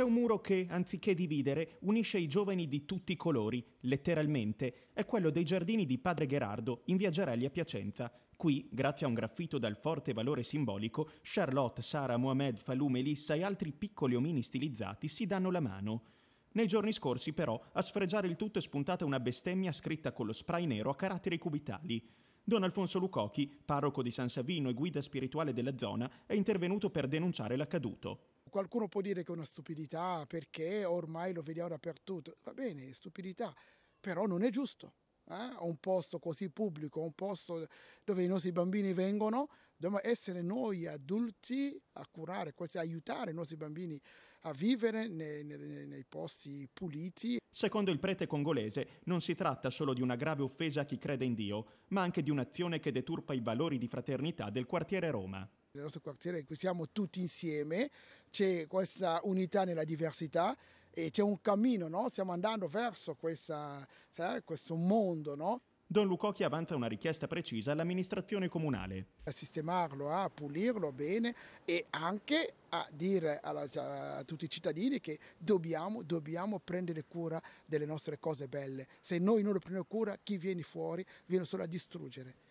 C'è un muro che, anziché dividere, unisce i giovani di tutti i colori, letteralmente. È quello dei giardini di Padre Gherardo, in Via Gerelli a Piacenza. Qui, grazie a un graffito dal forte valore simbolico, Charlotte, Sara, Mohamed, Falou, Melissa e altri piccoli omini stilizzati si danno la mano. Nei giorni scorsi, però, a sfregiare il tutto è spuntata una bestemmia scritta con lo spray nero a caratteri cubitali. Don Alfonso Lucocchi, parroco di San Savino e guida spirituale della zona, è intervenuto per denunciare l'accaduto. Qualcuno può dire che è una stupidità perché ormai lo vediamo dappertutto. Va bene, stupidità, però non è giusto. Eh? Un posto così pubblico, un posto dove i nostri bambini vengono, dobbiamo essere noi adulti a curare, aiutare i nostri bambini a vivere nei, nei, nei, posti puliti. Secondo il prete congolese non si tratta solo di una grave offesa a chi crede in Dio, ma anche di un'azione che deturpa i valori di fraternità del quartiere Roma. Nel nostro quartiere in cui siamo tutti insieme c'è questa unità nella diversità e c'è un cammino, no? stiamo andando verso questa, sai, questo mondo. No? Don Lucocchi avanza una richiesta precisa all'amministrazione comunale. A sistemarlo, a pulirlo bene e anche a dire alla, a tutti i cittadini che dobbiamo, dobbiamo, prendere cura delle nostre cose belle. Se noi non le prendiamo cura, chi viene fuori viene solo a distruggere.